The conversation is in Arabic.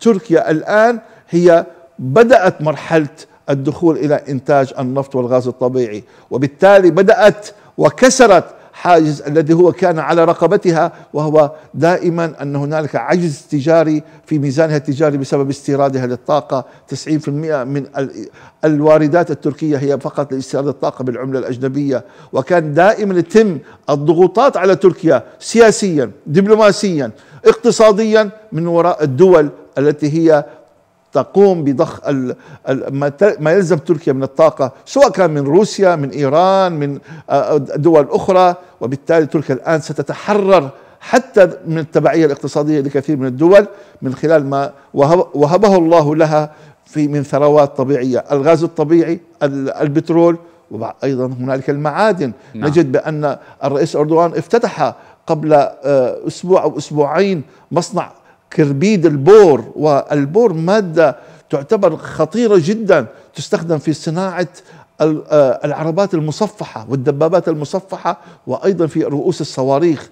تركيا الآن هي بدأت مرحلة الدخول إلى إنتاج النفط والغاز الطبيعي وبالتالي بدأت وكسرت الحاجز الذي هو كان على رقبتها وهو دائما ان هنالك عجز تجاري في ميزانها التجاري بسبب استيرادها للطاقه 90% من الواردات التركيه هي فقط لاستيراد الطاقه بالعمله الاجنبيه وكان دائما يتم الضغوطات على تركيا سياسيا دبلوماسيا اقتصاديا من وراء الدول التي هي تقوم بضخ ال ال ما يلزم تركيا من الطاقة سواء كان من روسيا من إيران من آه، آه، دول أخرى وبالتالي تركيا الآن ستتحرر حتى من التبعية الاقتصادية لكثير من الدول من خلال ما وهبه الله لها في من ثروات طبيعية الغاز الطبيعي البترول وأيضا هنالك المعادن نعم. نجد بأن الرئيس أردوغان افتتح قبل آه، أسبوع أو أسبوعين مصنع كربيد البور والبور مادة تعتبر خطيرة جدا تستخدم في صناعة آه، العربات المصفحة والدبابات المصفحة وأيضا في رؤوس الصواريخ